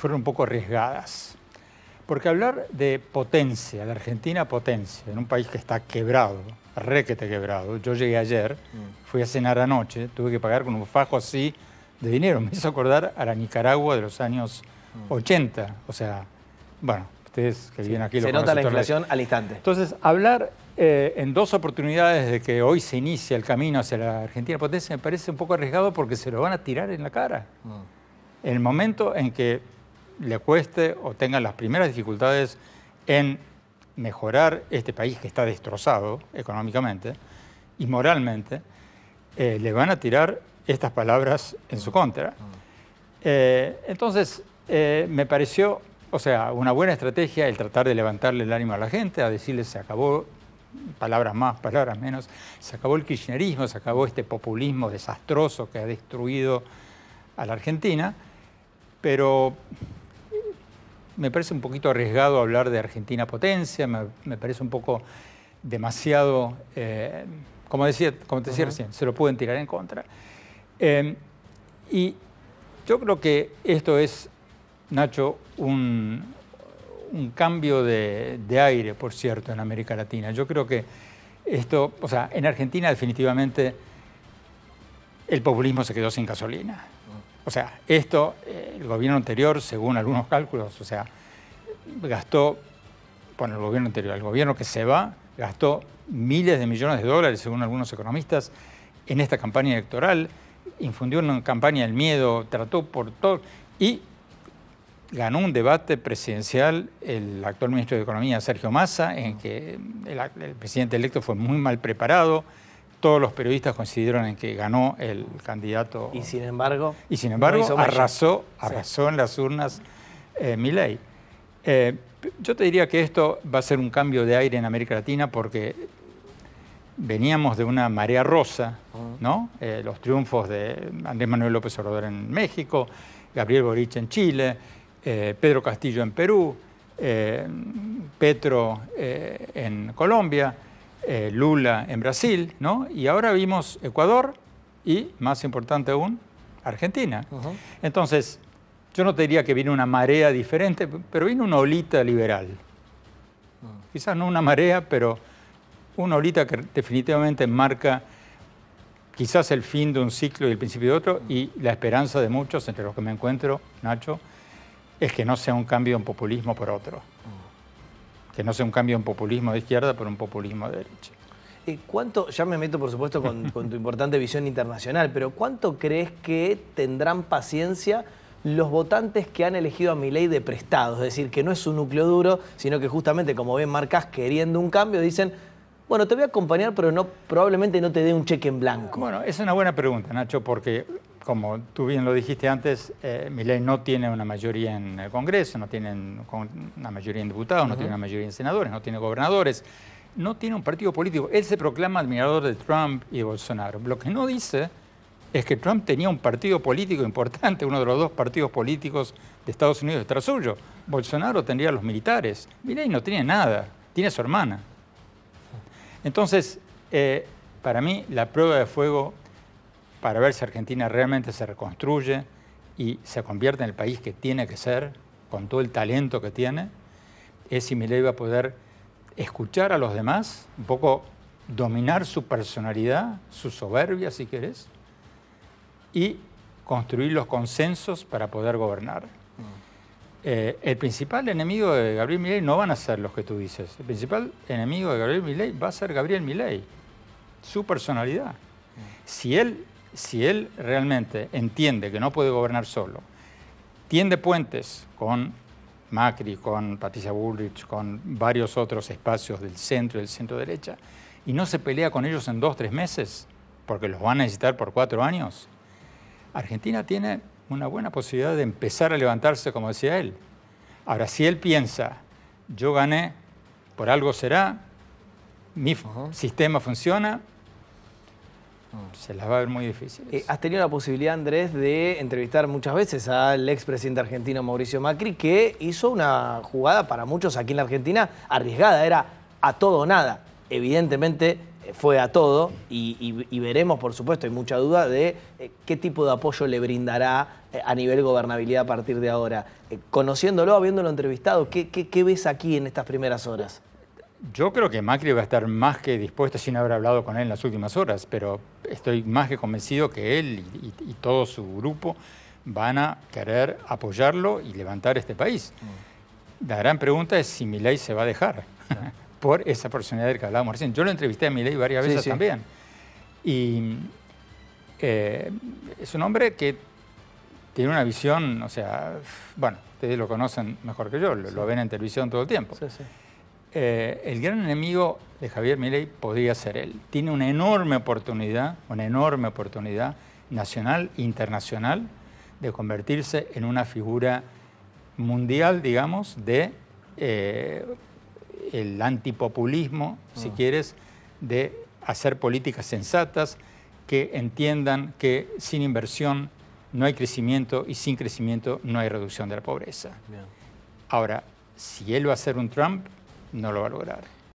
fueron un poco arriesgadas. Porque hablar de potencia, de Argentina potencia, en un país que está quebrado, requete quebrado. Yo llegué ayer, mm. fui a cenar anoche, tuve que pagar con un fajo así de dinero. Me hizo acordar a la Nicaragua de los años 80. Mm. O sea, bueno, ustedes que viven aquí lo lo Se nota la inflación al instante. Entonces, hablar eh, en dos oportunidades de que hoy se inicia el camino hacia la Argentina potencia me parece un poco arriesgado porque se lo van a tirar en la cara. En mm. el momento en que le cueste o tenga las primeras dificultades en mejorar este país que está destrozado económicamente y moralmente, eh, le van a tirar estas palabras en su contra. Ah. Eh, entonces, eh, me pareció, o sea, una buena estrategia el tratar de levantarle el ánimo a la gente, a decirles se acabó, palabras más, palabras menos, se acabó el kirchnerismo, se acabó este populismo desastroso que ha destruido a la Argentina, pero me parece un poquito arriesgado hablar de Argentina potencia, me, parece un poco demasiado, eh, como, decía, como te decía recién, se lo pueden tirar en contra. Em, y yo creo que esto es, Nacho, un, cambio de, aire, por cierto, en América Latina. Yo creo que esto, o sea, en Argentina definitivamente el populismo se quedó sin gasolina. O sea, esto, eh, el gobierno anterior, según algunos cálculos, o sea, gastó, bueno, el gobierno anterior, el gobierno que se va, gastó miles de millones de dólares, según algunos economistas, en esta campaña electoral, infundió una campaña del miedo, trató por todo, y ganó un debate presidencial el actual ministro de Economía, Sergio Massa, en que el presidente electo fue muy mal preparado, todos los periodistas coincidieron en que ganó el candidato. Y sin embargo. Y sin embargo, arrasó, arrasó en las urnas eh, Milei. Eh, yo te diría que esto va a ser un cambio de aire en América Latina porque veníamos de una marea rosa, ¿no? Eh, los triunfos de Andrés Manuel López Obrador en México, Gabriel Boric en Chile, eh, Pedro Castillo en Perú, Petro en Colombia. Eh, Lula en Brasil, ¿no? Y ahora vimos Ecuador y, más importante aún, Argentina. Entonces, yo no te diría que viene una marea diferente, pero vino una olita liberal. Mm. Quizás no una marea, pero una olita que definitivamente marca quizás el fin de un ciclo y el principio de otro, y mm. la esperanza de muchos, entre los que me encuentro, Nacho, es que no sea un cambio de un populismo por otro. Mm que no sea un cambio en populismo de izquierda, pero un populismo de derecha. Eh, cuánto, ya me meto por supuesto con, tu importante visión internacional, pero cuánto crees que tendrán paciencia los votantes que han elegido a mi ley de prestado? Es decir, que no es un núcleo duro, sino que justamente como ven marcas queriendo un cambio, dicen, bueno, te voy a acompañar, pero no, probablemente no te dé un cheque en blanco. Bueno, es una buena pregunta, Nacho, porque como tú bien lo dijiste antes, eh, Milei no tiene una mayoría en el eh, Congreso, no tiene una mayoría en diputados, no tiene una mayoría en senadores, no tiene gobernadores, no tiene un partido político. Él se proclama admirador de Trump y Bolsonaro. Lo que no dice es que Trump tenía un partido político importante, uno de los dos partidos políticos de Estados Unidos detrás suyo. Bolsonaro tendría los militares. Milei no tiene nada, tiene su hermana. Entonces, eh, para mí, la prueba de fuego para ver si Argentina realmente se reconstruye y se convierte en el país que tiene que ser, con todo el talento que tiene, es si Milei va a poder escuchar a los demás, un poco dominar su personalidad, su soberbia, si querés, y construir los consensos para poder gobernar. Mm. Eh, el principal enemigo de Gabriel Milei no van a ser los que tú dices. El principal enemigo de Gabriel Milei va a ser Gabriel Milei, su personalidad. Mm. Si él si él realmente entiende que no puede gobernar solo, tiende puentes con Macri, con Patricia Bullrich, con varios otros espacios del centro y del centro derecha, y no se pelea con ellos en dos, tres meses, porque los van a necesitar por cuatro años, Argentina tiene una buena posibilidad de empezar a levantarse, como decía él. Ahora, si él piensa, yo gané, por algo será, mi sistema funciona, Mm. Se las va a ver muy difíciles. Eh, has tenido la posibilidad, Andrés, de entrevistar muchas veces al expresidente argentino Mauricio Macri, que hizo una jugada para muchos aquí en la Argentina arriesgada, era a todo o nada. Evidentemente eh, fue a todo y, veremos, por supuesto, hay mucha duda de eh, qué tipo de apoyo le brindará a nivel gobernabilidad a partir de ahora. conociéndolo, habiéndolo entrevistado, qué ves aquí en estas primeras horas? Yo creo que Macri va a estar más que dispuesto sin haber hablado con él en las últimas horas, pero estoy más que convencido que él y, todo su grupo van a querer apoyarlo y levantar este país. Mm. La gran pregunta es si Milei se va a dejar por esa personalidad que hablábamos recién. Yo lo entrevisté a Milei varias veces también. Y eh, es un hombre que tiene una visión, o sea, bueno, ustedes lo conocen mejor que yo, lo, lo ven en televisión todo el tiempo. Sí, sí. Eh, el gran enemigo de Javier Milei podría ser él. Tiene una enorme oportunidad, una enorme oportunidad nacional, e internacional, de convertirse en una figura mundial, digamos, de eh, el antipopulismo, si mm. quieres, de hacer políticas sensatas que entiendan que sin inversión no hay crecimiento y sin crecimiento no hay reducción de la pobreza. Ahora, si él va a ser un Trump, no lo va a lograr.